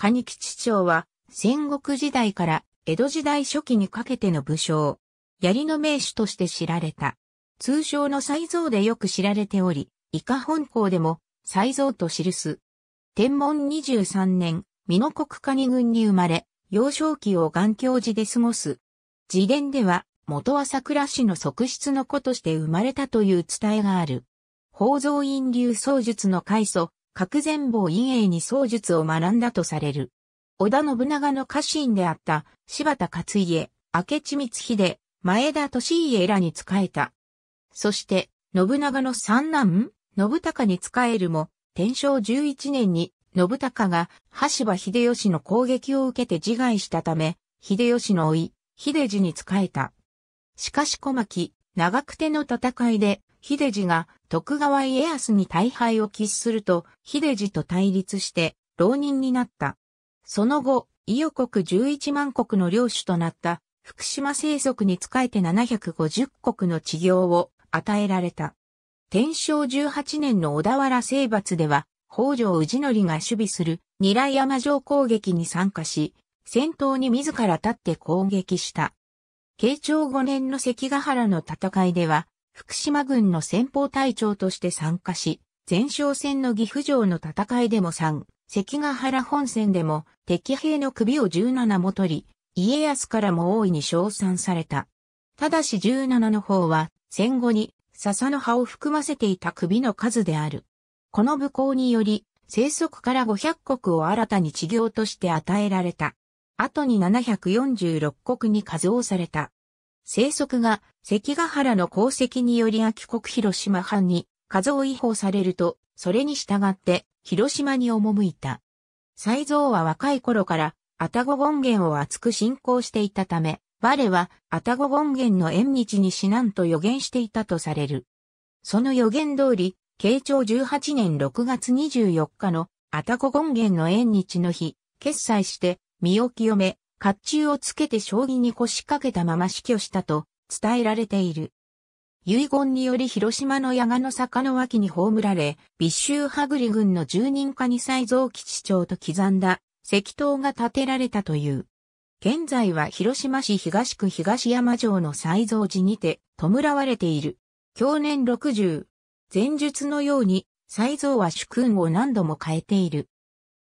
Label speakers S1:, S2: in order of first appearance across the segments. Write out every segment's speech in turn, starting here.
S1: 蟹吉町は、戦国時代から江戸時代初期にかけての武将、槍の名手として知られた。通称の才蔵でよく知られており、伊香本校でも才蔵と記す。天文23年、美濃国蟹軍に生まれ、幼少期を眼教寺で過ごす。自伝では、元は桜市の側室の子として生まれたという伝えがある。宝蔵院流創術の開祖、格前坊陰影に創術を学んだとされる。織田信長の家臣であった柴田勝家、明智光秀、前田利家らに仕えた。そして、信長の三男、信孝に仕えるも、天正11年に、信孝が羽柴秀吉の攻撃を受けて自害したため、秀吉の甥、秀次に仕えた。しかし小牧、長久手の戦いで、秀次が徳川家康に大敗を喫すると、秀次と対立して、浪人になった。その後、伊予国11万国の領主となった、福島生息に仕えて750国の治業を与えられた。天正18年の小田原征伐では、北条氏則が守備する二来山城攻撃に参加し、戦闘に自ら立って攻撃した。慶長5年の関ヶ原の戦いでは、福島軍の先方隊長として参加し、前哨戦の岐阜城の戦いでも3、関ヶ原本戦でも敵兵の首を17も取り、家康からも大いに称賛された。ただし17の方は戦後に笹の葉を含ませていた首の数である。この武功により、生息から500国を新たに治業として与えられた。後に746国に数をされた。生息が関ヶ原の功績により秋国広島藩に過剰違法されると、それに従って広島に赴いた。西蔵は若い頃から、愛宕権現を厚く信仰していたため、我は愛宕権現の縁日に死なんと予言していたとされる。その予言通り、慶長18年6月24日の愛宕権現の縁日の日、決裁して、身を清め、甲冑をつけて将棋に腰掛けたまま死去したと伝えられている。遺言により広島の矢賀の坂の脇に葬られ、ビ州羽栗郡の住人化に再造吉町と刻んだ石塔が建てられたという。現在は広島市東区東山城の再造寺にて弔われている。去年60。前述のように、再造は主君を何度も変えている。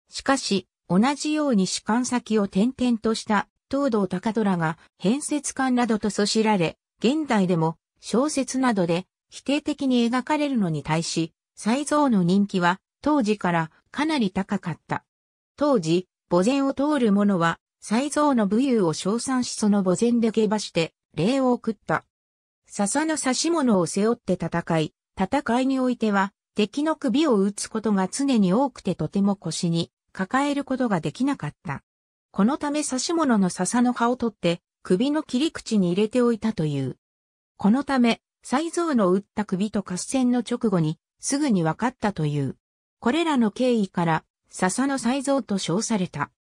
S1: しかし、同じように士官先を転々とした東道高虎が変節官などとそしられ、現代でも小説などで否定的に描かれるのに対し、才蔵の人気は当時からかなり高かった。当時、墓前を通る者は、才蔵の武勇を称賛しその墓前で下馬して、礼を送った。笹の刺し物を背負って戦い、戦いにおいては、敵の首を打つことが常に多くてとても腰に抱えることができなかった。このため刺し物の笹の葉を取って首の切り口に入れておいたという。このため、再造の打った首と合戦の直後にすぐに分かったという。これらの経緯から笹の再造と称された。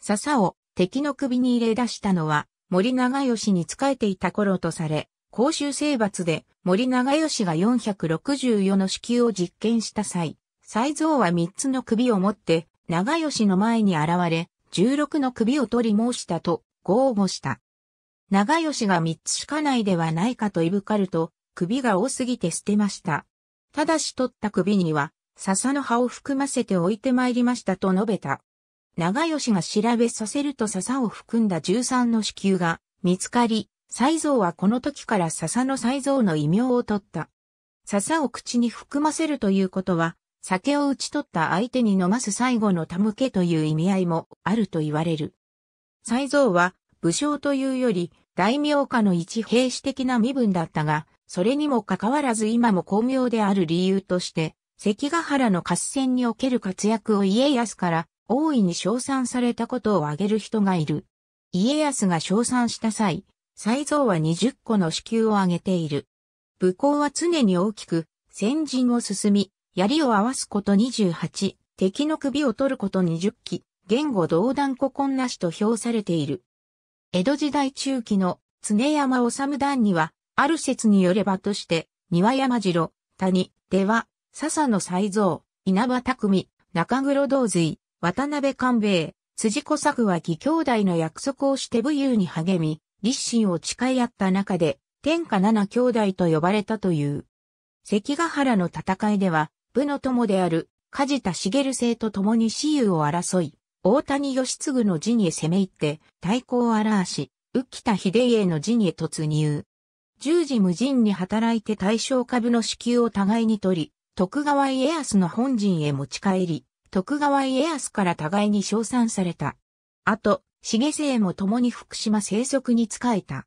S1: 笹を敵の首に入れ出したのは森長吉に仕えていた頃とされ、公衆征伐で森長吉が464の支給を実験した際、再造は3つの首を持って長吉の前に現れ、十六の首を取り申したと、豪語した。長吉が三つしかないではないかといぶかると、首が多すぎて捨てました。ただし取った首には、笹の葉を含ませて置いて参りましたと述べた。長吉が調べさせると笹を含んだ十三の子宮が見つかり、才蔵はこの時から笹の才蔵の異名を取った。笹を口に含ませるということは、酒を打ち取った相手に飲ます最後の手向けという意味合いもあると言われる。才蔵は武将というより大名家の一兵士的な身分だったが、それにもかかわらず今も巧妙である理由として、関ヶ原の合戦における活躍を家康から大いに称賛されたことを挙げる人がいる。家康が称賛した際、才蔵は20個の支給を挙げている。武功は常に大きく、先陣を進み、槍を合わすこと28、敵の首を取ること20機、言語道断古今なしと評されている。江戸時代中期の常山治段には、ある説によればとして、庭山城、谷、出羽、笹野才蔵、稲葉匠、中黒道髄、渡辺官兵衛、辻小作は義兄弟の約束をして武勇に励み、立身を誓い合った中で、天下七兄弟と呼ばれたという。関ヶ原の戦いでは、部の友である梶田茂生と共に私有を争い、大谷義継の辞に攻め入って対抗を表し、浮田秀家の辞に突入。十字無尽に働いて大正株の支給を互いに取り、徳川家康の本陣へ持ち帰り、徳川家康から互いに称賛された。あと、重生も共に福島生息に仕えた。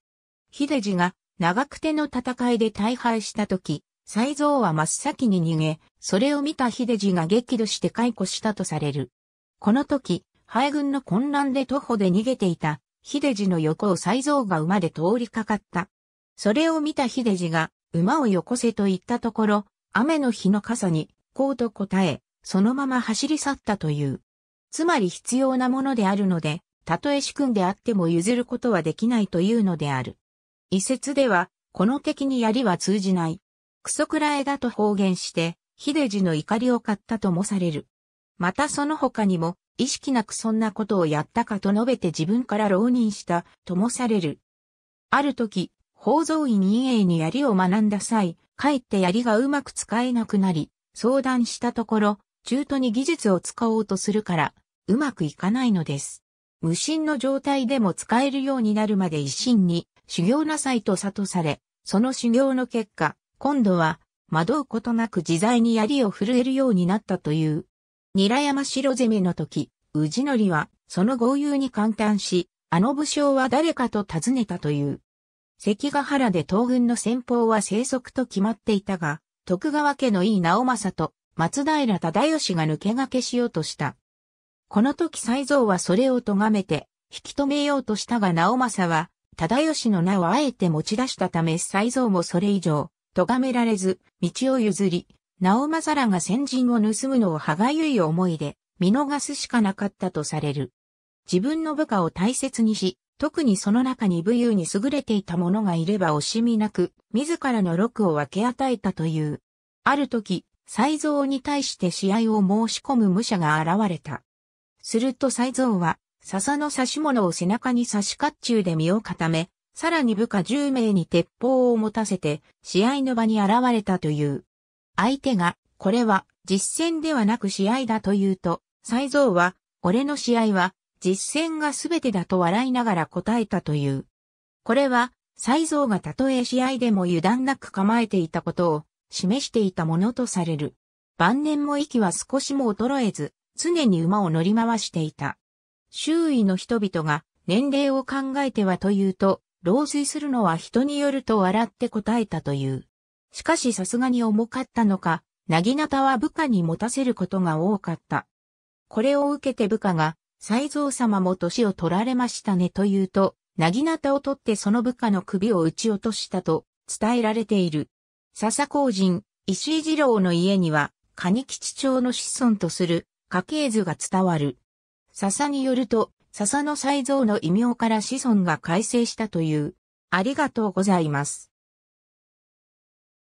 S1: 秀次が長久手の戦いで大敗した時、才蔵は真っ先に逃げ、それを見た秀次が激怒して解雇したとされる。この時、敗軍の混乱で徒歩で逃げていた、秀次の横を才蔵が馬で通りかかった。それを見た秀次が、馬をよこせと言ったところ、雨の日の傘に、こうと答え、そのまま走り去ったという。つまり必要なものであるので、たとえ主君であっても譲ることはできないというのである。一説では、この敵に槍は通じない。クソクラエだと方言して、秀治の怒りを買ったともされる。またその他にも、意識なくそんなことをやったかと述べて自分から浪人したともされる。ある時、宝蔵院陰影に槍を学んだ際、かえって槍がうまく使えなくなり、相談したところ、中途に技術を使おうとするから、うまくいかないのです。無心の状態でも使えるようになるまで一心に修行なさいと悟され、その修行の結果、今度は、惑うことなく自在に槍を振るえるようになったという。韮山城攻めの時、氏則は、その豪遊に感嘆し、あの武将は誰かと尋ねたという。関ヶ原で東軍の先方は生息と決まっていたが、徳川家の井伊直政と松平忠義が抜け駆けしようとした。この時才蔵はそれを咎めて、引き止めようとしたが直政は、忠義の名をあえて持ち出したため才蔵もそれ以上、咎められず、道を譲り、直政らが先陣を盗むのを歯がゆい思いで、見逃すしかなかったとされる。自分の部下を大切にし、特にその中に武勇に優れていた者がいれば惜しみなく、自らの禄を分け与えたという。ある時、才蔵に対して試合を申し込む武者が現れた。すると才蔵は、笹の刺し物を背中に刺し甲冑で身を固め、さらに部下10名に鉄砲を持たせて試合の場に現れたという。相手が、これは実戦ではなく試合だというと、才蔵は、俺の試合は実戦が全てだと笑いながら答えたという。これは、才蔵がたとえ試合でも油断なく構えていたことを示していたものとされる。晩年も息は少しも衰えず、常に馬を乗り回していた。周囲の人々が年齢を考えてはというと、老衰するのは人によると笑って答えたという。しかしさすがに重かったのか、なぎなたは部下に持たせることが多かった。これを受けて部下が、斎蔵様も年を取られましたねと言うと、なぎなたを取ってその部下の首を撃ち落としたと伝えられている。笹公人、石井次郎の家には、蟹吉町の子孫とする家系図が伝わる。笹によると、笹野才蔵の異名から子孫が改正したという。ありがとうございます。